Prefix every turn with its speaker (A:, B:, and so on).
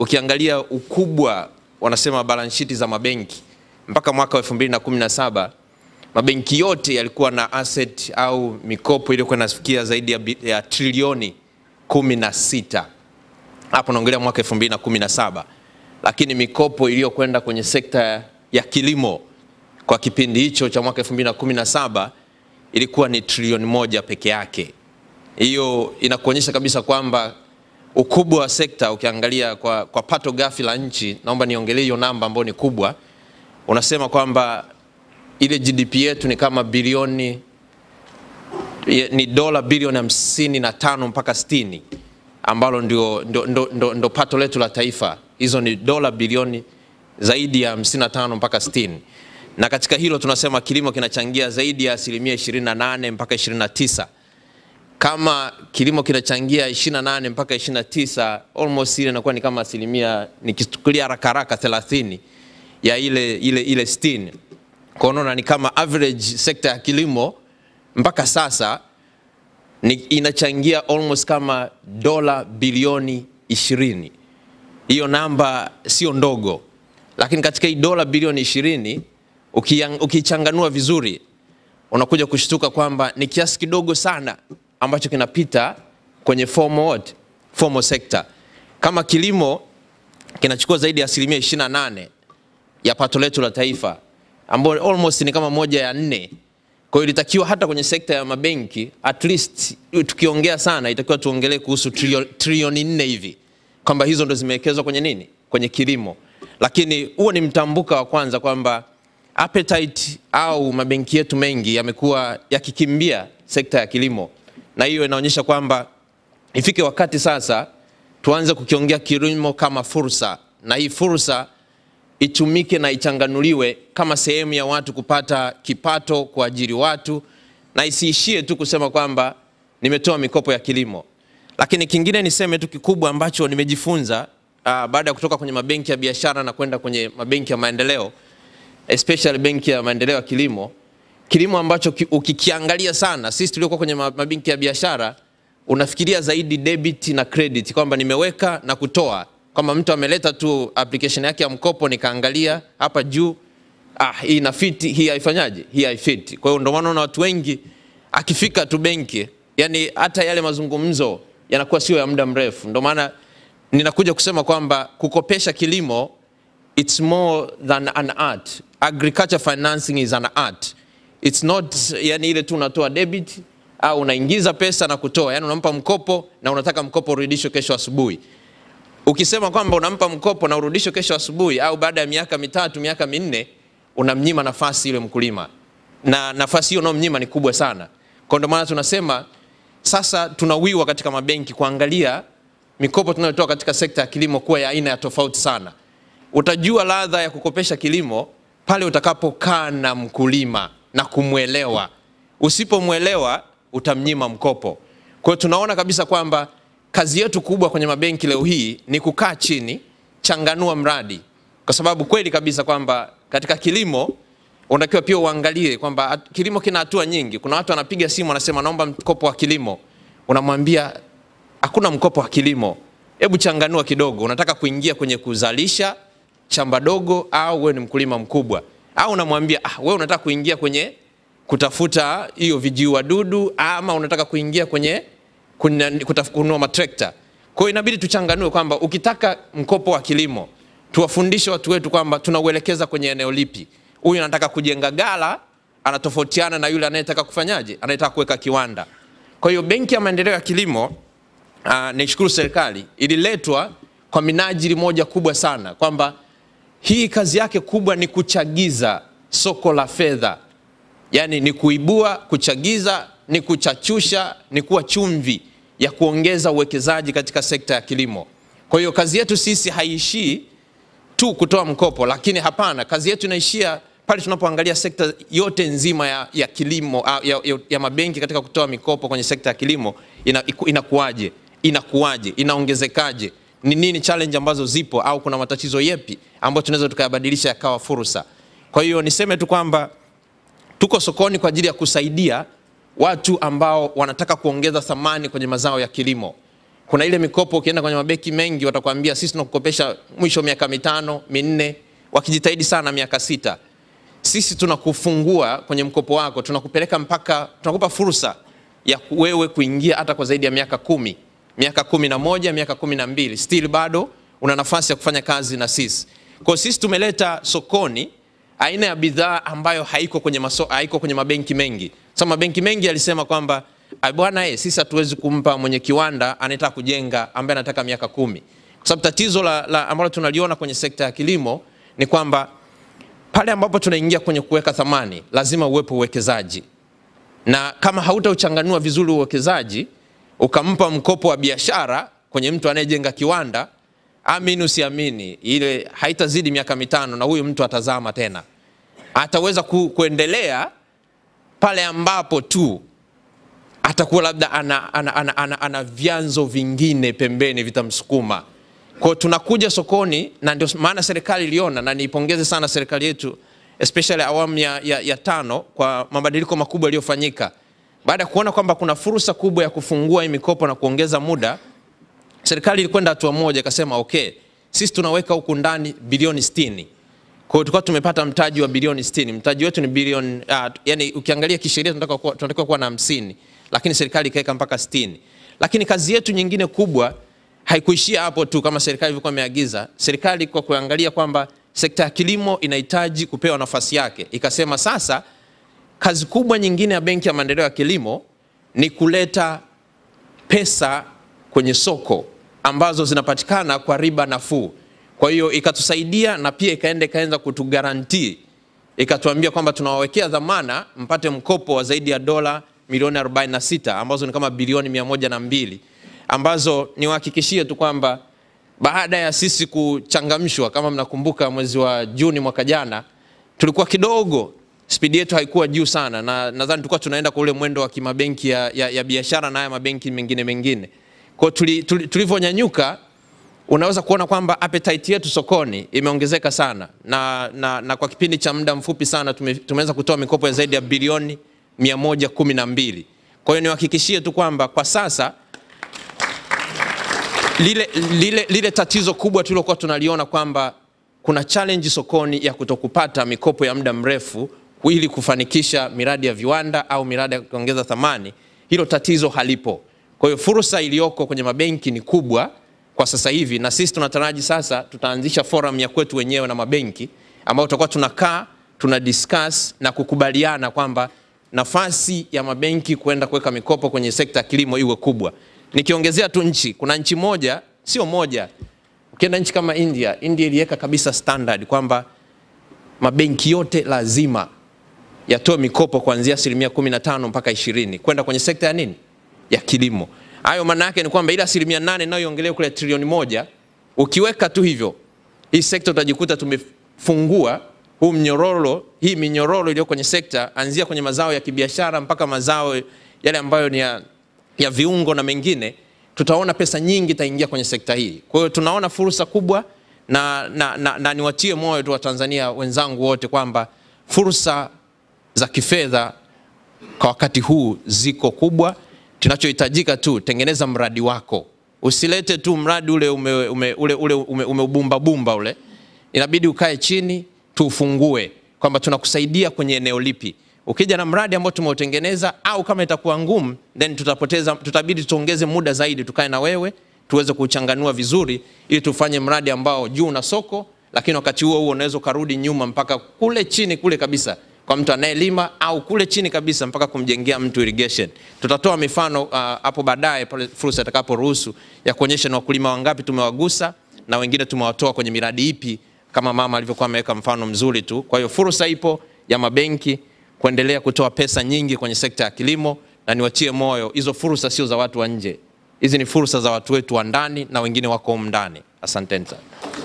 A: ukiangalia ukubwa wanasema balance sheet za mabenki mpaka mwaka wa 2017 mabenki yote yalikuwa na asset au mikopo iliyokuwa inafikia zaidi ya, ya trilioni 16. Hapo naongelea mwaka 2017, lakini mikopo iliyokwenda kwenye sekta ya kilimo kwa kipindi hicho cha mwaka 2017 ilikuwa ni trilioni moja peke yake. Hiyo inakuonyesha kabisa kwamba ukubwa wa sekta ukiangalia kwa, kwa pato ghafi la nchi, naomba niongelee hiyo namba ambayo ni kubwa, unasema kwamba ile GDP yetu ni kama bilioni ni dola bilioni hamsini na tano mpaka sitini ambalo ndio, ndio, ndio, ndio, ndio pato letu la taifa. Hizo ni dola bilioni zaidi ya tano mpaka stini na katika hilo tunasema kilimo kinachangia zaidi ya asilimia 28 mpaka 29 kama kilimo kinachangia 28 mpaka 29 almost ile inakuwa ni kama asilimia nikichukulia haraka haraka 30 ya ile ile ile 60. kwaona ni kama average sekta ya kilimo mpaka sasa ni inachangia almost kama dola bilioni 20. Hiyo namba sio ndogo, lakini katika hii dola bilioni 20 ukichanganua vizuri unakuja kushtuka kwamba ni kiasi kidogo sana ambacho kinapita kwenye formal what? formal sector. Kama kilimo kinachukua zaidi ya asilimia 28 ya pato letu la taifa ambayo almost ni kama moja ya nne. Kwa hiyo ilitakiwa hata kwenye sekta ya mabenki at least tukiongea sana itakiwa tuongelee kuhusu trilioni nne hivi kwamba hizo ndo zimewekezwa kwenye nini? Kwenye kilimo. Lakini huo ni mtambuka wa kwanza kwamba appetite au mabenki yetu mengi yamekuwa yakikimbia sekta ya kilimo na hiyo inaonyesha kwamba ifike wakati sasa tuanze kukiongea kilimo kama fursa, na hii fursa itumike na ichanganuliwe kama sehemu ya watu kupata kipato, kuajiri watu, na isiishie tu kusema kwamba nimetoa mikopo ya kilimo. Lakini kingine niseme tu kikubwa ambacho nimejifunza uh, baada ya kutoka kwenye mabenki ya biashara na kwenda kwenye mabenki ya maendeleo especially benki ya maendeleo ya kilimo kilimo ambacho ki, ukikiangalia sana, sisi tuliokuwa kwenye mabenki ya biashara unafikiria zaidi debit na credit, kwamba nimeweka na kutoa, kwamba mtu ameleta tu application yake ya mkopo, nikaangalia hapa juu, ah, hii na fit hii haifanyaje, hii haifit Kwa hiyo ndio maana na watu wengi akifika tu benki, yani hata yale mazungumzo yanakuwa sio ya muda mrefu. Ndio maana ninakuja kusema kwamba kukopesha kilimo it's more than an art. Agriculture financing is an art It's not yani ile tu unatoa debit au unaingiza pesa na kutoa, yani unampa mkopo na unataka mkopo urudishwe kesho asubuhi. Ukisema kwamba unampa mkopo na urudishwe kesho asubuhi au baada ya miaka mitatu, miaka minne, unamnyima nafasi ile mkulima, na nafasi hiyo unaomnyima ni kubwa sana. Kwa ndio maana tunasema sasa tunawiwa katika mabenki kuangalia mikopo tunayotoa katika sekta ya kilimo kuwa ya aina ya tofauti sana. Utajua ladha ya kukopesha kilimo pale utakapokaa na mkulima na kumwelewa. Usipomwelewa utamnyima mkopo. Kwa hiyo tunaona kabisa kwamba kazi yetu kubwa kwenye mabenki leo hii ni kukaa chini, changanua mradi, kwa sababu kweli kabisa kwamba katika kilimo unatakiwa pia uangalie kwamba kilimo kina hatua nyingi. Kuna watu wanapiga simu wanasema naomba mkopo wa kilimo, unamwambia hakuna mkopo wa kilimo, hebu changanua kidogo, unataka kuingia kwenye kuzalisha shamba dogo au wewe ni mkulima mkubwa? au unamwambia ah, wewe unataka kuingia kwenye kutafuta hiyo vijiu wadudu ama unataka kuingia kwenye kununua matrekta. Kwa inabidi tuchanganue kwamba ukitaka mkopo wa kilimo tuwafundishe watu wetu kwamba tunauelekeza kwenye eneo lipi. Huyu anataka kujenga gala anatofautiana na yule anayetaka kufanyaje, anayetaka kuweka kiwanda. Kwa hiyo benki ya maendeleo ya kilimo uh, naishukuru serikali ililetwa kwa minajili moja kubwa sana kwamba hii kazi yake kubwa ni kuchagiza soko la fedha, yaani ni kuibua, kuchagiza, ni kuchachusha, ni kuwa chumvi ya kuongeza uwekezaji katika sekta ya kilimo. Kwa hiyo kazi yetu sisi haiishii tu kutoa mkopo, lakini hapana, kazi yetu inaishia pale tunapoangalia sekta yote nzima ya, ya kilimo ya, ya, ya mabenki katika kutoa mikopo kwenye sekta ya kilimo inakuaje, ina inakuaje, inaongezekaje ni nini challenge ambazo zipo au kuna matatizo yepi ambayo tunaweza tukayabadilisha yakawa fursa. Kwa hiyo niseme tu kwamba tuko sokoni kwa ajili ya kusaidia watu ambao wanataka kuongeza thamani kwenye mazao ya kilimo. Kuna ile mikopo, ukienda kwenye mabeki mengi watakwambia sisi tunakukopesha mwisho miaka mitano minne, wakijitahidi sana miaka sita. Sisi tunakufungua kwenye mkopo wako, tunakupeleka mpaka, tunakupa fursa ya wewe kuingia hata kwa zaidi ya miaka kumi miaka kumi na moja, miaka kumi na mbili, still bado una nafasi ya kufanya kazi na sisi. Kwa sisi tumeleta sokoni aina ya bidhaa ambayo haiko kwenye, maso, haiko kwenye mabenki mengi. Sasa mabenki mengi alisema kwamba ah, bwana e, sisi hatuwezi kumpa mwenye kiwanda anayetaka kujenga ambaye anataka miaka kumi, kwa sababu tatizo la, la ambalo tunaliona kwenye sekta ya kilimo ni kwamba pale ambapo tunaingia kwenye kuweka thamani lazima uwepo uwekezaji, na kama hautauchanganua vizuri uwekezaji ukampa mkopo wa biashara kwenye mtu anayejenga kiwanda, amini usiamini, ile haitazidi miaka mitano na huyu mtu atazama tena, ataweza ku, kuendelea pale ambapo tu atakuwa labda ana, ana, ana, ana, ana vyanzo vingine pembeni vitamsukuma. Kwa tunakuja sokoni, na ndio maana serikali iliona, na niipongeze sana serikali yetu especially awamu ya, ya, ya tano kwa mabadiliko makubwa yaliyofanyika baada ya kuona kwamba kuna fursa kubwa ya kufungua hii mikopo na kuongeza muda, serikali ilikwenda hatua moja ikasema, okay, sisi tunaweka huku ndani bilioni 60. Kwa hiyo tulikuwa tumepata mtaji wa bilioni 60. Mtaji wetu ni bilioni uh, yani ukiangalia kisheria tunataka kuwa, tunatakiwa kuwa na hamsini, lakini serikali ikaweka mpaka 60. Lakini kazi yetu nyingine kubwa haikuishia hapo tu kama serikali ilivyokuwa imeagiza. Serikali kwa kuangalia kwamba sekta ya kilimo inahitaji kupewa nafasi yake, ikasema sasa Kazi kubwa nyingine ya Benki ya Maendeleo ya Kilimo ni kuleta pesa kwenye soko ambazo zinapatikana kwa riba nafuu. Kwa hiyo ikatusaidia na pia ikaenda ikaanza kutugarantii, ikatuambia kwamba tunawawekea dhamana mpate mkopo wa zaidi ya dola milioni 46 ambazo ni kama bilioni mia moja na mbili ambazo niwahakikishie tu kwamba baada ya sisi kuchangamshwa, kama mnakumbuka, mwezi wa Juni mwaka jana tulikuwa kidogo spidi yetu haikuwa juu sana, na nadhani tulikuwa tunaenda kwa ule mwendo wa kimabenki ya, ya, ya biashara na haya mabenki mengine mengine. Kwa tuli, tuli, unaweza kuona kwamba appetite yetu sokoni imeongezeka sana na, na, na kwa kipindi cha muda mfupi sana tume, tumeweza kutoa mikopo ya zaidi ya bilioni 112. Kwa hiyo niwahakikishie tu kwamba kwa sasa lile, lile, lile tatizo kubwa tulilokuwa tunaliona kwamba kuna challenge sokoni ya kutokupata mikopo ya muda mrefu ili kufanikisha miradi ya viwanda au miradi ya kuongeza thamani, hilo tatizo halipo. Kwa hiyo fursa iliyoko kwenye mabenki ni kubwa kwa sasa hivi, na sisi tunataraji sasa tutaanzisha forum ya kwetu wenyewe na mabenki ambayo tutakuwa tunakaa tuna discuss na kukubaliana kwamba nafasi ya mabenki kwenda kuweka mikopo kwenye sekta ya kilimo iwe kubwa. Nikiongezea tu nchi, kuna nchi moja, sio moja, ukienda nchi kama India, India iliweka kabisa standard kwamba mabenki yote lazima yatoe mikopo kuanzia asilimia 15 mpaka 20 kwenda kwenye sekta ya nini, ya kilimo. Hayo maana yake ni kwamba ile asilimia nane inayoongelea kule trilioni moja, ukiweka tu hivyo, hii sekta utajikuta tumefungua huu mnyororo, hii minyororo iliyo kwenye sekta, anzia kwenye mazao ya kibiashara mpaka mazao yale ambayo ni ya, ya viungo na mengine, tutaona pesa nyingi itaingia kwenye sekta hii. Kwa hiyo tunaona fursa kubwa na, na, na, na niwatie moyo tu Watanzania wenzangu wote kwamba fursa za kifedha kwa wakati huu ziko kubwa. Tunachohitajika tu tengeneza mradi wako, usilete tu mradi ule ume, ume, ule, ule ume, umeubumba bumba ule. Inabidi ukae chini tufungue kwamba tunakusaidia kwenye eneo lipi. Ukija na mradi ambao tumeutengeneza, au kama itakuwa ngumu, then tutapoteza, tutabidi tuongeze muda zaidi, tukae na wewe tuweze kuchanganua vizuri, ili tufanye mradi ambao juu na soko, lakini wakati huo huo unaweza ukarudi nyuma mpaka kule chini kule kabisa kwa mtu anayelima au kule chini kabisa mpaka kumjengea mtu irrigation. Tutatoa mifano uh, hapo uh, baadaye pale fursa itakaporuhusu ya kuonyesha ni wakulima wangapi tumewagusa na wengine tumewatoa kwenye miradi ipi, kama mama alivyokuwa ameweka mfano mzuri tu. Kwa hiyo fursa ipo ya mabenki kuendelea kutoa pesa nyingi kwenye sekta ya kilimo, na niwatie moyo, hizo fursa sio za watu wa nje, hizi ni fursa za watu wetu wa ndani na wengine wako ndani. Asanteni sana.